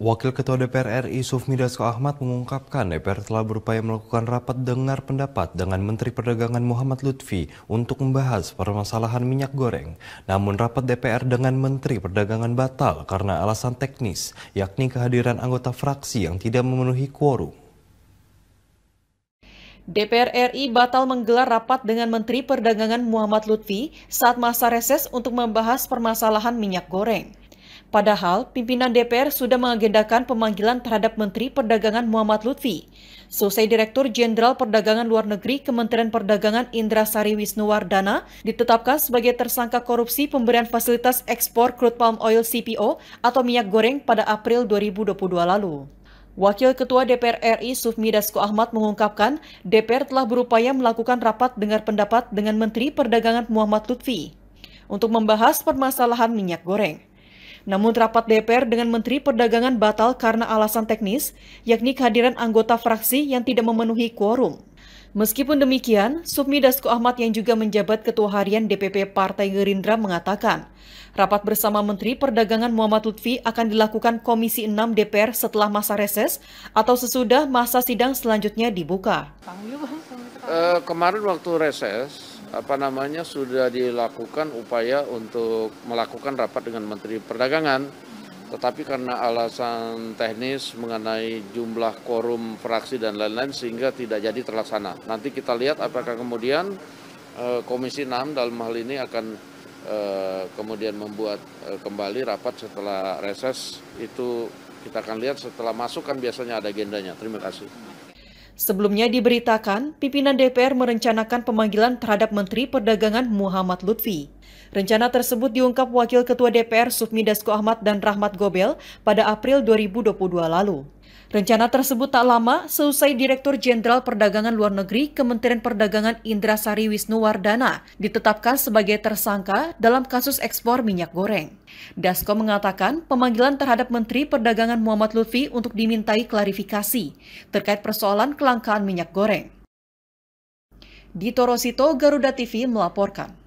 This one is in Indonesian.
Wakil Ketua DPR RI Sufmi Dasko Ahmad mengungkapkan DPR telah berupaya melakukan rapat dengar pendapat dengan Menteri Perdagangan Muhammad Lutfi untuk membahas permasalahan minyak goreng. Namun rapat DPR dengan Menteri Perdagangan batal karena alasan teknis, yakni kehadiran anggota fraksi yang tidak memenuhi quorum. DPR RI batal menggelar rapat dengan Menteri Perdagangan Muhammad Lutfi saat masa reses untuk membahas permasalahan minyak goreng. Padahal, pimpinan DPR sudah mengagendakan pemanggilan terhadap Menteri Perdagangan Muhammad Lutfi. Selesai Direktur Jenderal Perdagangan Luar Negeri Kementerian Perdagangan Indra Sari Wisnuwardana ditetapkan sebagai tersangka korupsi pemberian fasilitas ekspor crude palm oil CPO atau minyak goreng pada April 2022 lalu. Wakil Ketua DPR RI Sufmi Dasko Ahmad mengungkapkan DPR telah berupaya melakukan rapat dengar pendapat dengan Menteri Perdagangan Muhammad Lutfi untuk membahas permasalahan minyak goreng. Namun rapat DPR dengan Menteri Perdagangan batal karena alasan teknis, yakni kehadiran anggota fraksi yang tidak memenuhi quorum. Meskipun demikian, Submi Dasko Ahmad yang juga menjabat Ketua Harian DPP Partai Gerindra mengatakan, rapat bersama Menteri Perdagangan Muhammad Lutfi akan dilakukan Komisi 6 DPR setelah masa reses atau sesudah masa sidang selanjutnya dibuka. Uh, kemarin waktu reses, apa namanya sudah dilakukan upaya untuk melakukan rapat dengan Menteri Perdagangan tetapi karena alasan teknis mengenai jumlah korum fraksi dan lain-lain sehingga tidak jadi terlaksana. Nanti kita lihat apakah kemudian eh, Komisi 6 dalam hal ini akan eh, kemudian membuat eh, kembali rapat setelah reses itu kita akan lihat setelah masuk kan biasanya ada agendanya. Terima kasih. Sebelumnya diberitakan, pimpinan DPR merencanakan pemanggilan terhadap Menteri Perdagangan Muhammad Lutfi. Rencana tersebut diungkap Wakil Ketua DPR Sufmi Dasko Ahmad dan Rahmat Gobel pada April 2022 lalu. Rencana tersebut tak lama selesai Direktur Jenderal Perdagangan Luar Negeri Kementerian Perdagangan Indra Sari Wisnuwardana ditetapkan sebagai tersangka dalam kasus ekspor minyak goreng. Dasko mengatakan pemanggilan terhadap Menteri Perdagangan Muhammad Lutfi untuk dimintai klarifikasi terkait persoalan kelangkaan minyak goreng. Dito Rosito, Garuda TV melaporkan.